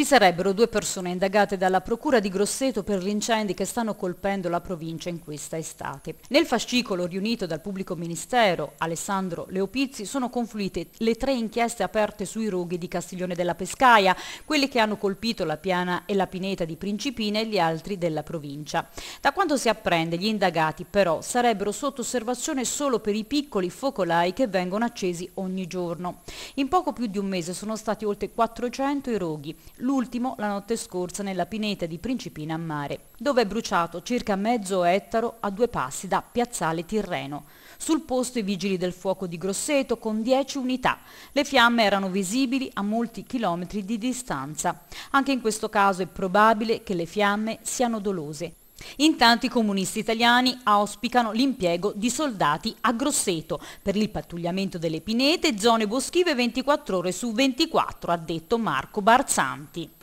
Ci sarebbero due persone indagate dalla Procura di Grosseto per gli incendi che stanno colpendo la provincia in questa estate. Nel fascicolo riunito dal pubblico ministero Alessandro Leopizzi sono confluite le tre inchieste aperte sui roghi di Castiglione della Pescaia, quelli che hanno colpito la piana e la pineta di Principina e gli altri della provincia. Da quanto si apprende gli indagati però sarebbero sotto osservazione solo per i piccoli focolai che vengono accesi ogni giorno. In poco più di un mese sono stati oltre 400 i roghi l'ultimo la notte scorsa nella pineta di Principina a Mare, dove è bruciato circa mezzo ettaro a due passi da Piazzale Tirreno. Sul posto i vigili del fuoco di Grosseto con 10 unità. Le fiamme erano visibili a molti chilometri di distanza. Anche in questo caso è probabile che le fiamme siano dolose. Intanto i comunisti italiani auspicano l'impiego di soldati a Grosseto per il pattugliamento delle pinete, zone boschive 24 ore su 24, ha detto Marco Barzanti.